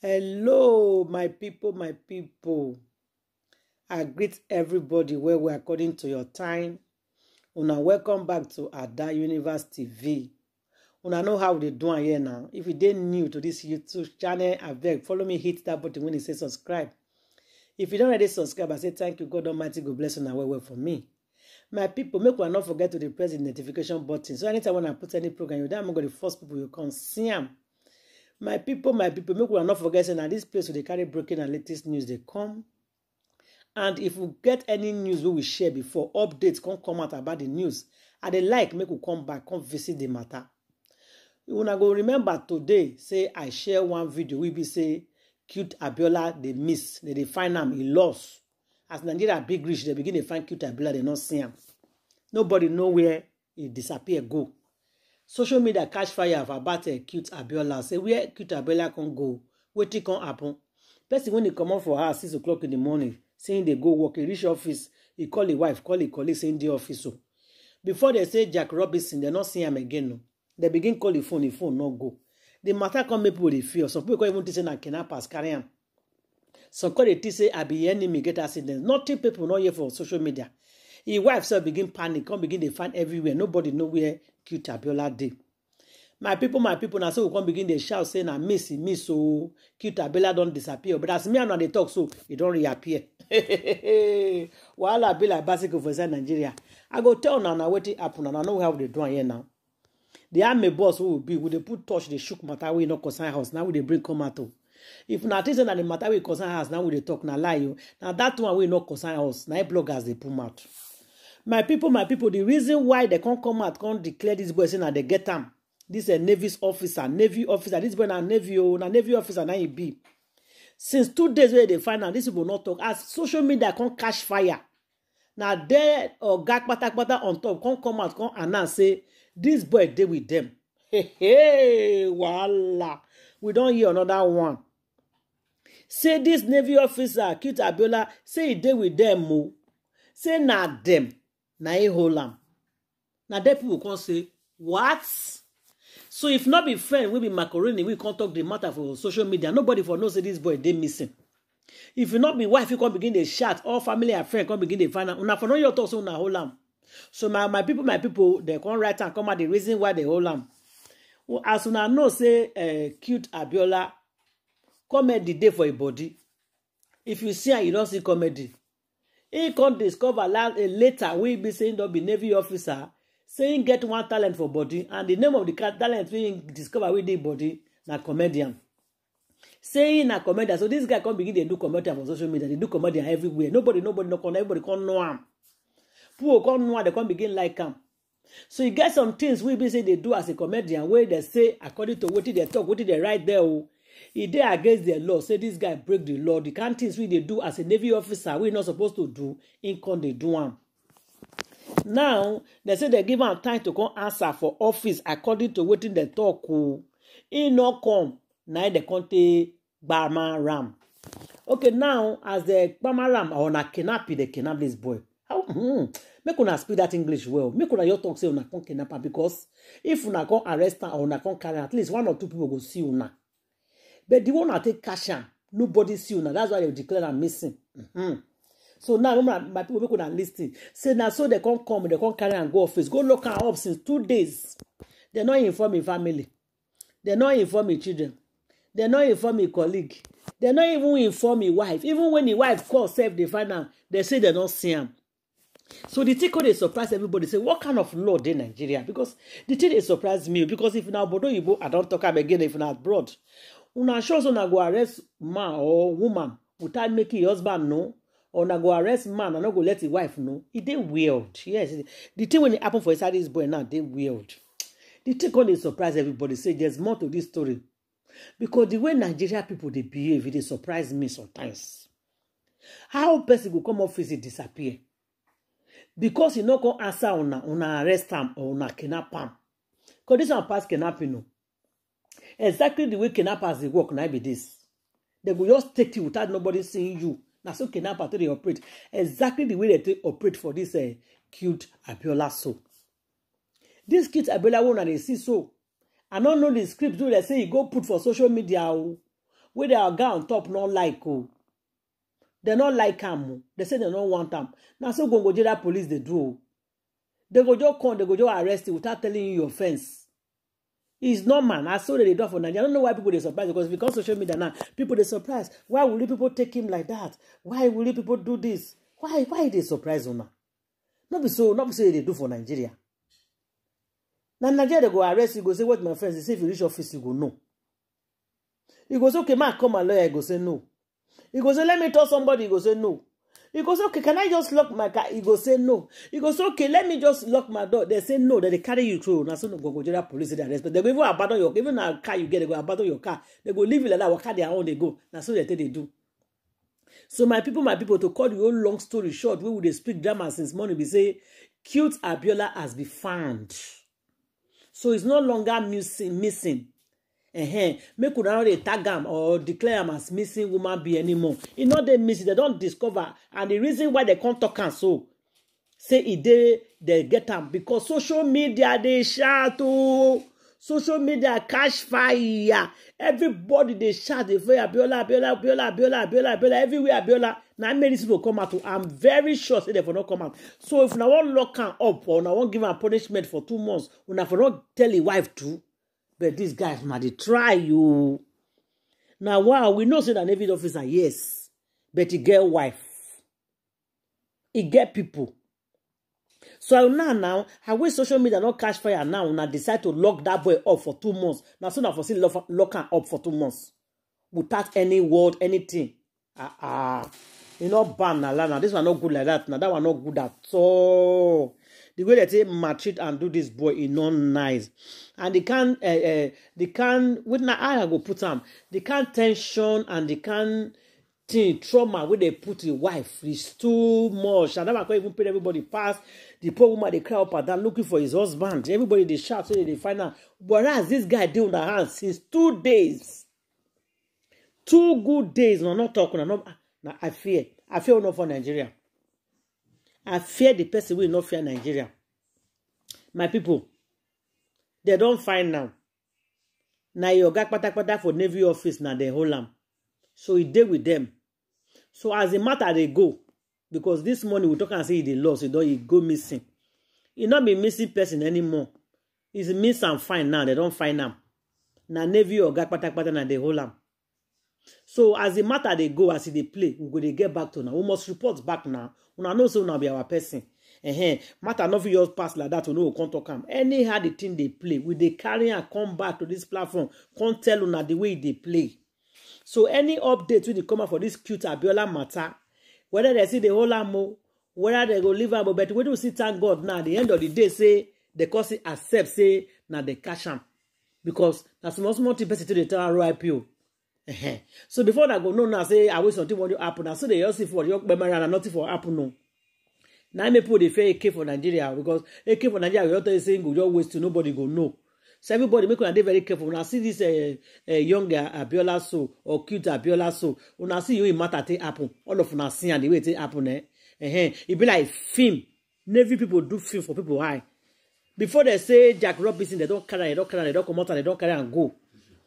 hello my people my people i greet everybody where well according to your time una welcome back to ada universe tv una know how we do here now if you dey new to this youtube channel I beg follow me hit that button when e say subscribe if you don't already subscribe i say thank you god almighty go bless and well well for me my people, make una not forget to dey press di notification button so anytime when i put any program you dat am go the first people you come see am my people, my people, make we are not forget say this place we dey carry breaking and latest news they come. and if we get any news wey we share before updates come come out about the news and they like make we come back come visit the matter una go remember today say i share one video We be say cute abiola they miss They dey find am e lost as nigeria big reach they begin to find cute abiola they not see him. nobody know where he disappear go social media catch fire for about cute abiola say where cute abiola can go wetin can happen person when he comot for house six o'clock in the morning saying they go work he reach office he call his wife call his colleague saying dey office o oh. before they say jack robinson dem no see am again o dem begin call him phone him phone no go the matter come make people dey fear some people come even think say na kidnappers carry am some come dey think say abi enemy get accident nothing people no hear for social media him wife sef begin panic come begin dey find everywhere nobody know where cute abiola dey my people, my people na so we come begin dey shout say na miss e miss so cute abiola don disappear but as me and una dey talk so e don reappear wahala be like bicycle for inside nigeria i go tell una na wetin happen una know how we dey do am here now the army boss wey we be we dey put touch dey shook matter wey e no concern house Now we dey bring come out o if na think say na the matter wey concern house now we dey talk na lie o na that one wey e no concern house na bloggers dey put mouth my people, my people. The reason why they can't come out can't declare this boy say na dem get am this a navy officer navy officer This boy na navy o oh, na navy officer na im be since two days wey dey find am this people not talk as social media con catch fire na there oga kpatakpata on top con come out con announce say this boy dey with them. hey hey wahala we don hear another one say this navy officer kit abiola say e dey with them, o oh. say na them na e hold am na there pipo come say what so if not be friend wey be macaroni we come talk the matter for social media nobody for know say dis boy dey missing if you not be wife you come begin dey shout all family and friend come begin dey find am una for no your talk say una hold am so my my people, my people, dem come write am come out the reason why dem hold am as una know say eh, cute abiola comedy dey for e body if you see am you don see comedy he come discover eh, later wey be say him don be navy officer say him get one talent for body and the name of the talent wey him discover wey dey body na comedian say him na comedian so this guy come begin dey do comedian for social media dey do comedian everywhere nobody nobody no everybody come know am people come know am they come begin like am so e get some things wey be say dey do as a comedian wey dey say according to wetin dey talk wetin dey write there o oh e dey against the law say dis guy break the law the kind things wey dey do as a navy officer wey e no suppose to do im come dey do am now dem say dem give am time to come answer for office according to wetin dem talk o e no come na im dem come take gbama ram okay now as dem gbama ram or na kidnap dem kidnap dis boy how hmm, make una speak that english well make una just talk say una come kidnap am because if una come arrest am or una come carry am at least one or two people go see una but the one i take catch am nobody see una that's why they declare am missing mm-hmm. so now remember my people make una lis ten say na so they can't come they can't carry and go office go look am up since two days they're not informing family They're not informing children They're not informing colleague They're not even informing wife even when the wife calls sef they find am they say they no see him. so the thing dey surprise everybody say what kind of law dey nigeria because the thing dey surprise me because if now Bodo oyibo i don't talk am again if not abroad una show so una go arrest man or woman without making your husband know or na go arrest man and not go let his wife know It dey weird yes the thing when it happen for inside this boy now dey weird the thing come dey surprise everybody say there's more to this story because the way nigeria people dey behave it e dey surprise me sometimes how person go come office it disappear because e no come answer una una arrest am or una kidnap am because this one pass kidnapping o. No. Exactly the way kidnappers dey work na be this. They go just take you without nobody seeing you. Na so kidnappers dey operate. Exactly the way they take operate for this uh, eh, cute Abiola so. This cute Abiola wey una dey see so. I no know the script wey dey say e go put for social media o. Wey their oga on top no like o. They no like am o. They say they no want am. Na so Gwongwojeda police dey do o. They go just come, they go just arrest you without telling you your offense. It's normal. I saw that they do for Nigeria. I don't know why people they surprised because if you come social media now, people they surprised. Why will people take him like that? Why will people do this? Why why they surprise una? Not be so, not be so they do for Nigeria. Now Nigeria they go arrest you, go say what my friends, they say if you reach office, you go no. You go say, okay, man, come and lawyer, you go say no. He go say, let me tell somebody, He go say no. You go say, okay, can I just lock my car? You go say no. You go say, okay, let me just lock my door. They say no. Then they carry you through. Now some go go to Nigeria police they arrest. But they go even abandon your even a car you get. They go abandon your car. They go leave you like that. What car they own they go. Now so they take they do. So my people, my people, to cut the whole long story short, we would they speak drama since morning. We say, cute Abiola has been found. So it's no longer missing. missing ehen make una no dey tag am or declare am as missing woman be anymore e no dey miss dem don discover and the reason why dem come tok am so say e dey dem get am because social media dey shout ooo social media catch fire everybody dey shout dey fire abiola abiola abiola abiola abiola abiola everywhere abiola na many people come out i'm very sure say dem for no come out so if una wan lock am up or una wan give am punishment for two months una for no tell im wife too but these guys na dey try you na wow we know say na navy officer yes but e get wife e get pipo so now now i wish social media no catch fire now una decide to lock dat boy up for two months na so na for still lock am up for two months without any word anything ah ah e no ban na lana this one no good like that. na that one no good at all the way they say maltreat and do this boy e no nice and the kind uh, eh, uh, eh, the kind with na how i go put am the kind tension and the kind thing trauma wey dey put the wife is too much and that man come even pay everybody pass the poor woman dey cry up and down looking for his husband everybody dey shout say so they dey find am whereas this guy dey una hand since two days two good days una no talk una no na i fear i fear una for nigeria I fear the person will not fear Nigeria. My people, they don't find now. Na your pata pata for Navy office na they hold them, So he deal with them. So as the matter they go, because this morning we talk and say he dey lost, he don't he go missing. He not be missing person anymore. He's miss and find now. They don't find am. Na Navy pata pata na they hold them so as the matter dey go as e dey play we go dey get back to una we must report back na una know say una be our person uh-huh. matter no fit just pass like that we no go come talk am anyhow the thing dey play we dey carry am come back to this platform come tell una the way e dey play so any update wey dey come out for this cute abiola matter whether dem still dey hold am o whether dem go leave am o but wetin we see. thank god now at the end of the day say the cousin accept say na dem catch am because na small small thing person still dey tell her rip o so before that go know now say i wait something wan happen na so they just see for your memory and nothing for happen no na make people dey fear ak for nigeria because ak for nigeria we don tell you say go just waste till nobody go know so everybody make una dey very careful una see this uh, uh, young abiola so or cute abiola so una see how e matter take happen all of una see am the way e take happen eh uh e be like film navy people do film for people eye before they say jack robinson they don carry am they don carry am they don comot am they don carry am go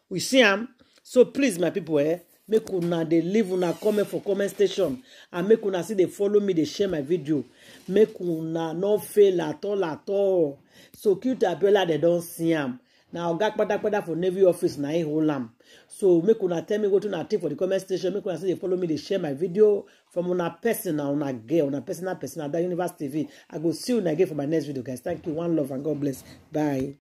we see am so please my people, eh make una dey leave una comment for comment station and make una still dey follow me dey share my video make una no fail at all at all so cute abiola dem don see am na oga kpatakpata for navy office na im hold am so make una tell me wetin una think for the comment section make una still dey follow me dey share my video from una person na una girl una personal person That universe tv i go see una again for my next video guys thank you one love and god bless bye.